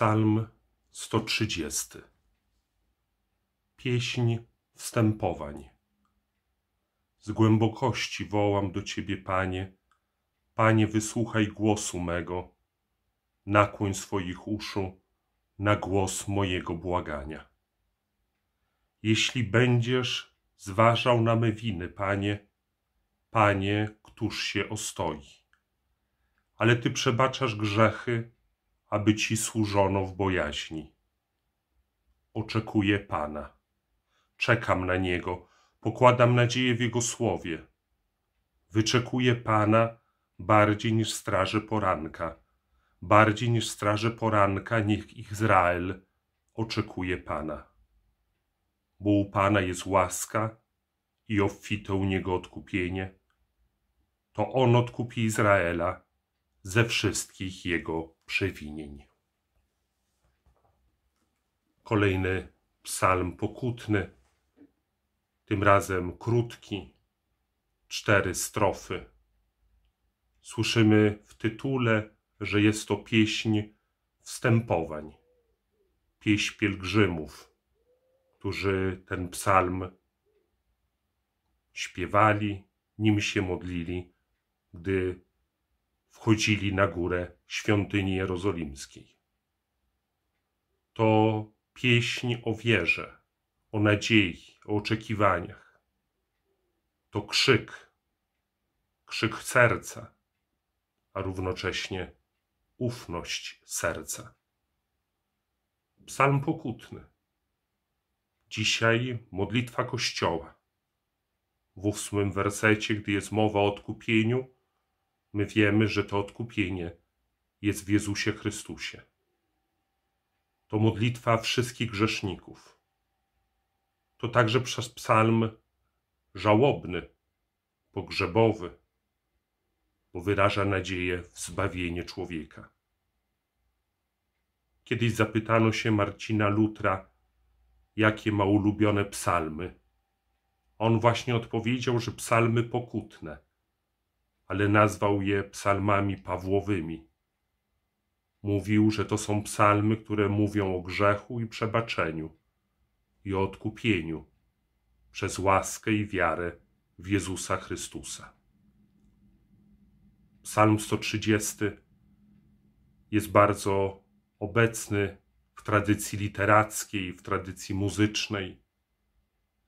Psalm 130. Pieśń wstępowań. Z głębokości wołam do Ciebie, Panie. Panie, wysłuchaj głosu mego. Nakłoń swoich uszu na głos mojego błagania. Jeśli będziesz zważał na me winy, Panie, Panie, któż się ostoi. Ale Ty przebaczasz grzechy, aby Ci służono w bojaźni. Oczekuję Pana. Czekam na Niego, pokładam nadzieję w Jego słowie. Wyczekuję Pana bardziej niż straże poranka. Bardziej niż straże poranka niech Izrael oczekuje Pana. Bo u Pana jest łaska i obfite u Niego odkupienie. To On odkupi Izraela ze wszystkich jego przewinień. Kolejny psalm pokutny, tym razem krótki, cztery strofy. Słyszymy w tytule, że jest to pieśń wstępowań, pieśń pielgrzymów, którzy ten psalm śpiewali, nim się modlili, gdy wchodzili na górę świątyni jerozolimskiej. To pieśń o wierze, o nadziei, o oczekiwaniach. To krzyk, krzyk serca, a równocześnie ufność serca. Psalm pokutny. Dzisiaj modlitwa Kościoła. W ósmym wersecie, gdy jest mowa o odkupieniu, My wiemy, że to odkupienie jest w Jezusie Chrystusie. To modlitwa wszystkich grzeszników. To także przez psalm żałobny, pogrzebowy, bo wyraża nadzieję w zbawienie człowieka. Kiedyś zapytano się Marcina Lutra, jakie ma ulubione psalmy. On właśnie odpowiedział, że psalmy pokutne – ale nazwał je psalmami Pawłowymi. Mówił, że to są psalmy, które mówią o grzechu i przebaczeniu i o odkupieniu przez łaskę i wiarę w Jezusa Chrystusa. Psalm 130 jest bardzo obecny w tradycji literackiej, w tradycji muzycznej.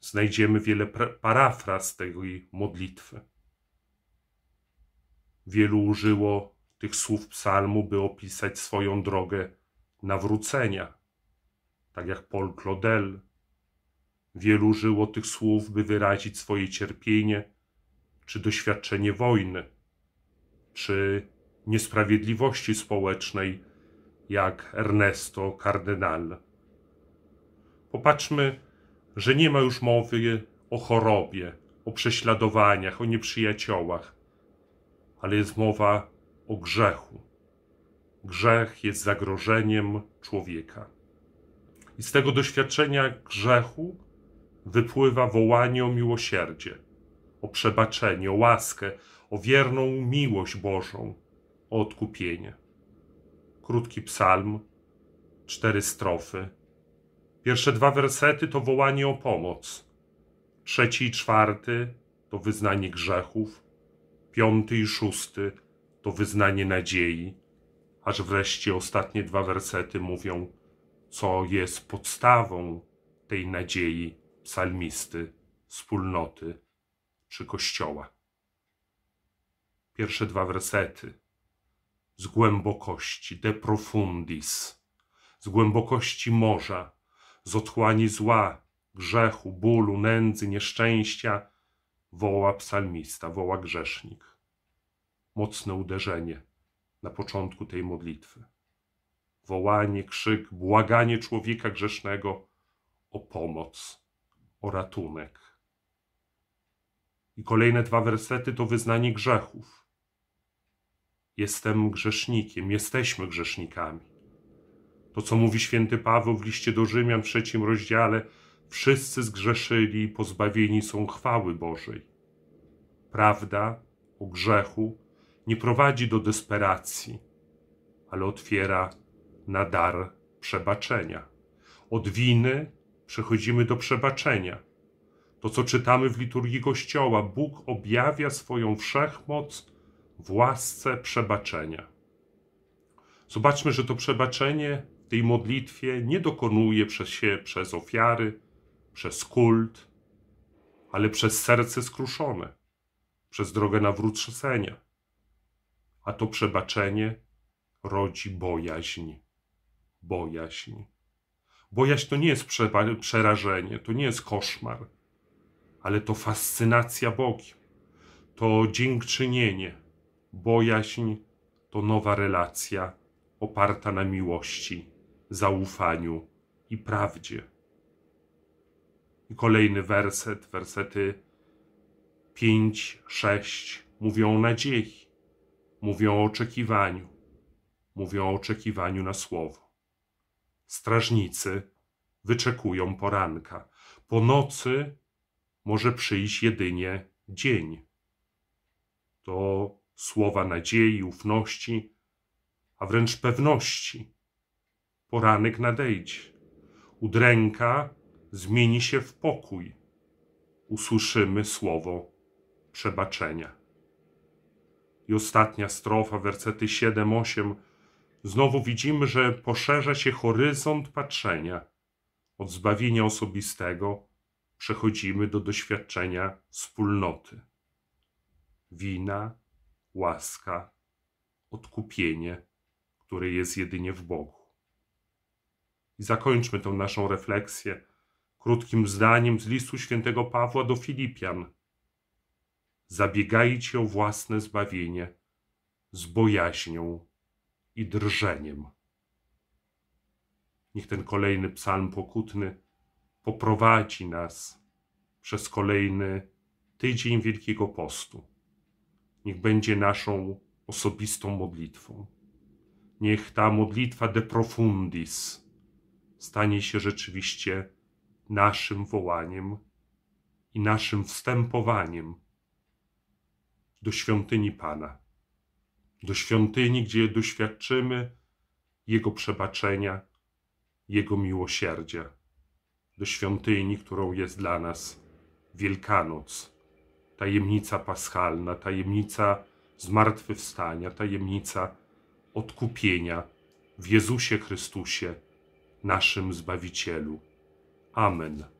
Znajdziemy wiele parafraz tej modlitwy. Wielu użyło tych słów psalmu, by opisać swoją drogę nawrócenia, tak jak Paul Claudel. Wielu użyło tych słów, by wyrazić swoje cierpienie czy doświadczenie wojny, czy niesprawiedliwości społecznej, jak Ernesto Kardynal. Popatrzmy, że nie ma już mowy o chorobie, o prześladowaniach, o nieprzyjaciołach ale jest mowa o grzechu. Grzech jest zagrożeniem człowieka. I z tego doświadczenia grzechu wypływa wołanie o miłosierdzie, o przebaczenie, o łaskę, o wierną miłość Bożą, o odkupienie. Krótki psalm, cztery strofy. Pierwsze dwa wersety to wołanie o pomoc. Trzeci i czwarty to wyznanie grzechów. Piąty i szósty to wyznanie nadziei, aż wreszcie ostatnie dwa wersety mówią, co jest podstawą tej nadziei psalmisty, wspólnoty czy kościoła. Pierwsze dwa wersety z głębokości, de profundis, z głębokości morza, z otchłani zła, grzechu, bólu, nędzy, nieszczęścia, woła psalmista, woła grzesznik. Mocne uderzenie na początku tej modlitwy. Wołanie, krzyk, błaganie człowieka grzesznego o pomoc, o ratunek. I kolejne dwa wersety to wyznanie grzechów. Jestem grzesznikiem, jesteśmy grzesznikami. To, co mówi święty Paweł w liście do Rzymian w trzecim rozdziale, Wszyscy zgrzeszyli, pozbawieni są chwały Bożej. Prawda o grzechu nie prowadzi do desperacji, ale otwiera na dar przebaczenia. Od winy przechodzimy do przebaczenia. To, co czytamy w liturgii Kościoła, Bóg objawia swoją wszechmoc w łasce przebaczenia. Zobaczmy, że to przebaczenie w tej modlitwie nie dokonuje przez się przez ofiary, przez kult, ale przez serce skruszone, przez drogę nawrócenia. A to przebaczenie rodzi bojaźń. Bojaźń. Bojaźń to nie jest przerażenie, to nie jest koszmar, ale to fascynacja Bogiem, to dziękczynienie. Bojaźń to nowa relacja oparta na miłości, zaufaniu i prawdzie kolejny werset, wersety 5, 6 mówią o nadziei, mówią o oczekiwaniu, mówią o oczekiwaniu na słowo. Strażnicy wyczekują poranka. Po nocy może przyjść jedynie dzień. To słowa nadziei, ufności, a wręcz pewności. Poranek nadejdzie. Udręka zmieni się w pokój. Usłyszymy słowo przebaczenia. I ostatnia strofa, wersety 7-8. Znowu widzimy, że poszerza się horyzont patrzenia. Od zbawienia osobistego przechodzimy do doświadczenia wspólnoty. Wina, łaska, odkupienie, które jest jedynie w Bogu. I zakończmy tę naszą refleksję krótkim zdaniem z listu świętego Pawła do Filipian. Zabiegajcie o własne zbawienie z bojaźnią i drżeniem. Niech ten kolejny psalm pokutny poprowadzi nas przez kolejny tydzień Wielkiego Postu. Niech będzie naszą osobistą modlitwą. Niech ta modlitwa de profundis stanie się rzeczywiście naszym wołaniem i naszym wstępowaniem do świątyni Pana, do świątyni, gdzie doświadczymy Jego przebaczenia, Jego miłosierdzia, do świątyni, którą jest dla nas Wielkanoc, tajemnica paschalna, tajemnica zmartwychwstania, tajemnica odkupienia w Jezusie Chrystusie, naszym Zbawicielu. Amen.